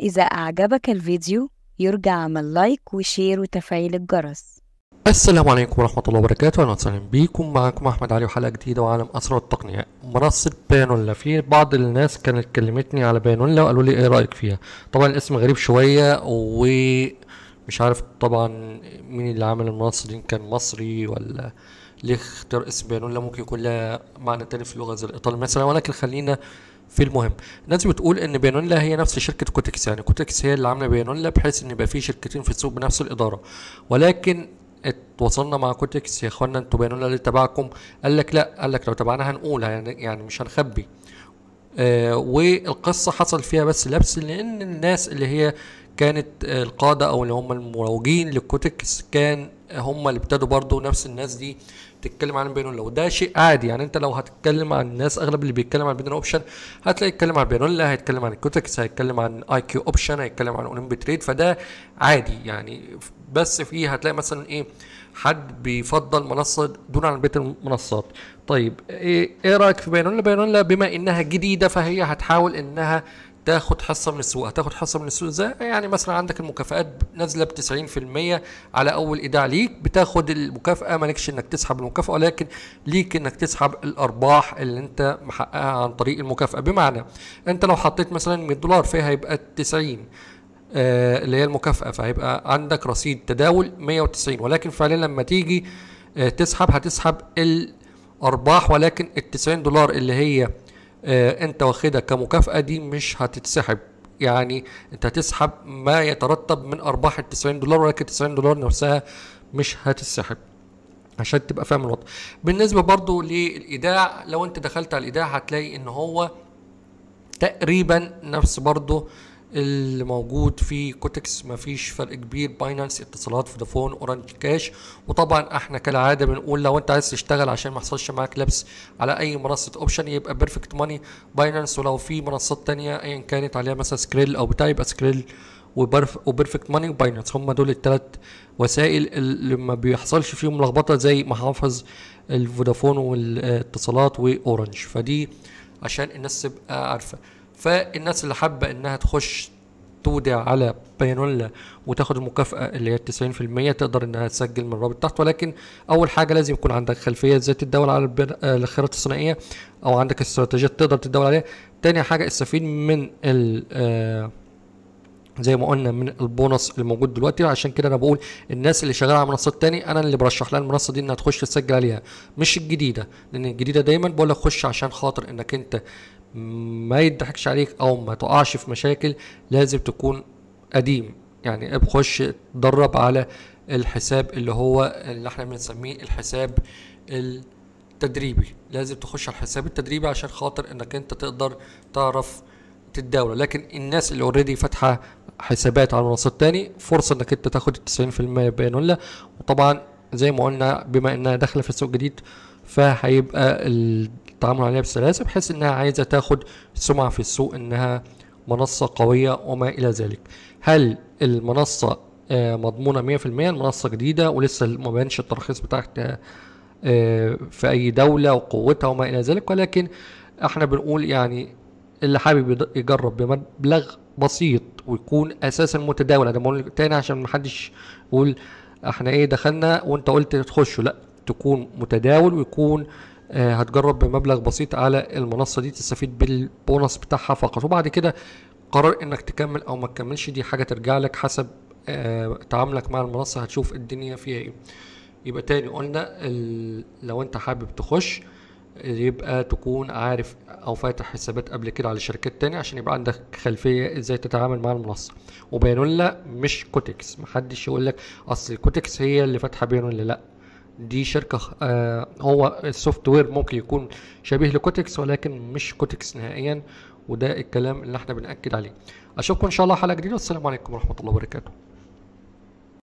إذا أعجبك الفيديو يرجى عمل لايك وشير وتفعيل الجرس السلام عليكم ورحمة الله وبركاته أهلا وسهلا بيكم معكم أحمد علي وحلقة جديدة وعالم أسرار التقنية منصة بانولا في بعض الناس كانت كلمتني على بانولا وقالوا لي إيه رأيك فيها طبعا الاسم غريب شوية و مش عارف طبعا مين اللي عمل المنصة دي كان مصري ولا ليه اختار اسم بيانولا ممكن يكون لها معنى تاني في اللغة زي الإيطالي مثلا ولكن خلينا في المهم الناس بتقول ان بيانولا هي نفس شركة كوتكس يعني كوتكس هي اللي عاملة بيانولا بحيث ان يبقى في شركتين في السوق بنفس الإدارة ولكن اتواصلنا مع كوتكس يا اخوانا انتوا بيانولا اللي تبعكم قال لك لا قال لك لو تبعنا هنقول يعني يعني مش هنخبي آه والقصة حصل فيها بس لبس لأن الناس اللي هي كانت القادة أو اللي هم المروجين للكوتكس كان هم اللي ابتدوا برضو نفس الناس دي تتكلم عن لو وده شيء عادي يعني انت لو هتتكلم عن الناس اغلب اللي بيتكلم عن البينولا اوبشن هتلاقي يتكلم عن لا هيتكلم عن الكوتكس هيتكلم عن اي كيو اوبشن هيتكلم عن اولمبي تريد فده عادي يعني بس فيه هتلاقي مثلا ايه حد بيفضل منصه دون عن بيت المنصات طيب ايه, إيه رايك في بينولا بينولا بما انها جديده فهي هتحاول انها تاخد حصه من السوق هتاخد حصه من السوق ازاي يعني مثلا عندك المكافآت نازله ب 90% على اول ايداع ليك بتاخد المكافاه مالكش انك تسحب المكافاه ولكن ليك انك تسحب الارباح اللي انت محققها عن طريق المكافاه بمعنى انت لو حطيت مثلا 100 دولار فيها هيبقى 90 آه اللي هي المكافاه فهيبقى عندك رصيد تداول 190 ولكن فعليا لما تيجي آه تسحب هتسحب الارباح ولكن ال 90 دولار اللي هي آه، انت واخدها كمكافاه دي مش هتتسحب يعني انت هتسحب ما يترتب من ارباح ال 90 دولار ولكن 90 دولار نفسها مش هتتسحب عشان تبقى فاهم الوضع بالنسبه برضو للايداع لو انت دخلت على الايداع هتلاقي ان هو تقريبا نفس برضو اللي موجود في كوتكس مفيش فرق كبير باينانس اتصالات فودافون اورنج كاش وطبعا احنا كالعاده بنقول لو انت عايز تشتغل عشان ما يحصلش معاك لبس على اي منصه اوبشن يبقى بيرفكت ماني باينانس ولو في منصات تانية ايا كانت عليها مثلا سكريل او بتاع يبقى سكريل وبيرفكت ماني وباينانس هم دول الثلاث وسائل اللي ما بيحصلش فيهم لخبطه زي محافظ الفودافون والاتصالات واورنج فدي عشان الناس تبقى عارفه فالناس اللي حابه انها تخش تودع على بينولا وتاخد المكافاه اللي هي 90% تقدر انها تسجل من الرابط تحت ولكن اول حاجه لازم يكون عندك خلفيه ازاي تتداول على الخيارات آه، الثنائيه او عندك استراتيجيه تقدر تتداول عليها تاني حاجه استفيد من ال آه، زي ما قلنا من البونص الموجود دلوقتي عشان كده انا بقول الناس اللي شغاله على منصات تاني انا اللي برشح لها المنصه دي انها تخش تسجل عليها مش الجديده لان الجديده دايما بقول لك خش عشان خاطر انك انت ما يضحكش عليك او ما تقعش في مشاكل لازم تكون قديم يعني بخش اتدرب على الحساب اللي هو اللي احنا بنسميه الحساب التدريبي لازم تخش على الحساب التدريبي عشان خاطر انك انت تقدر تعرف تتداول لكن الناس اللي اوريدي فاتحه حسابات على منصات تاني فرصه انك انت تاخد ال 90% بيان ولا وطبعا زي ما قلنا بما انها داخله في السوق جديد فهيبقى التعامل عليها بسلاسه بحيث انها عايزه تاخد سمعه في السوق انها منصه قويه وما الى ذلك هل المنصه آه، مضمونه 100% المنصه جديده ولسه ما بانش التراخيص بتاعتها آه، آه، في اي دوله وقوتها وما الى ذلك ولكن احنا بنقول يعني اللي حابب يجرب بمبلغ بسيط ويكون اساسا متداول انا بقول تاني عشان محدش يقول احنا ايه دخلنا وانت قلت تخشوا لا تكون متداول ويكون آه، هتجرب بمبلغ بسيط على المنصه دي تستفيد بالبونص بتاعها فقط وبعد كده قرار انك تكمل او ما تكملش دي حاجه ترجع لك حسب آه، تعاملك مع المنصه هتشوف الدنيا فيها ايه يبقى تاني قلنا لو انت حابب تخش يبقى تكون عارف او فاتح حسابات قبل كده على شركات تانية عشان يبقى عندك خلفيه ازاي تتعامل مع المنصه وبيانولا مش كوتكس محدش يقول لك اصل كوتكس هي اللي فاتحه بيانولا لا دي شركة آه هو السوفت وير ممكن يكون شبيه لكوتكس ولكن مش كوتكس نهائيا وده الكلام اللي احنا بنأكد عليه أشوفكم إن شاء الله حلقة جديدة والسلام عليكم ورحمة الله وبركاته